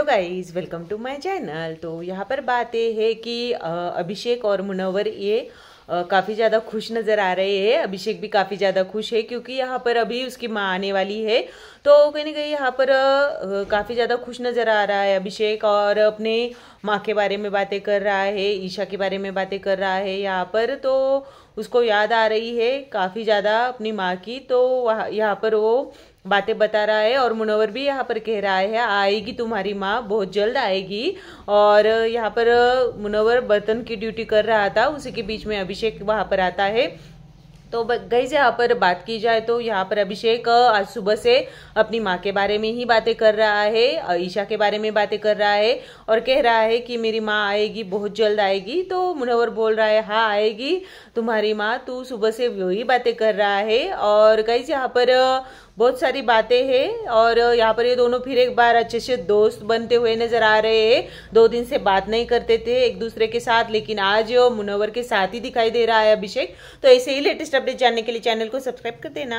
तो guys welcome to my channel तो यहाँ पर बात ये है कि अभिषेक और मुनवर ये काफ़ी ज़्यादा खुश नज़र आ रहे हैं अभिषेक भी काफ़ी ज़्यादा खुश है क्योंकि यहाँ पर अभी उसकी माँ आने वाली है तो कहीं ना कहीं यहाँ पर काफ़ी ज़्यादा खुश नज़र आ रहा है अभिषेक और अपने माँ के बारे में बातें कर रहा है ईशा के बारे में बातें कर रहा है यहाँ पर तो उसको याद आ रही है काफ़ी ज़्यादा अपनी माँ की तो वहाँ यहाँ पर वो बातें बता रहा है और मुनवर भी यहाँ पर कह रहा है आएगी तुम्हारी माँ बहुत जल्द आएगी और यहाँ पर मुनवर बर्तन की ड्यूटी कर रहा था उसी के बीच में अभिषेक वहाँ पर आता है तो गई से यहाँ पर बात की जाए तो यहाँ पर अभिषेक आज सुबह से अपनी माँ के बारे में ही बातें कर रहा है ईशा के बारे में बातें कर रहा है और कह रहा है कि मेरी माँ आएगी बहुत जल्द आएगी तो मुनवर बोल रहा है हाँ आएगी तुम्हारी माँ तू सुबह से वही बातें कर रहा है और गई यहाँ पर बहुत सारी बातें हैं और यहाँ पर ये दोनों फिर एक बार अच्छे से दोस्त बनते हुए नजर आ रहे हैं दो दिन से बात नहीं करते थे एक दूसरे के साथ लेकिन आज मुनवर के साथ ही दिखाई दे रहा है अभिषेक तो ऐसे ही लेटेस्ट अपडेट जानने के लिए चैनल को सब्सक्राइब कर देना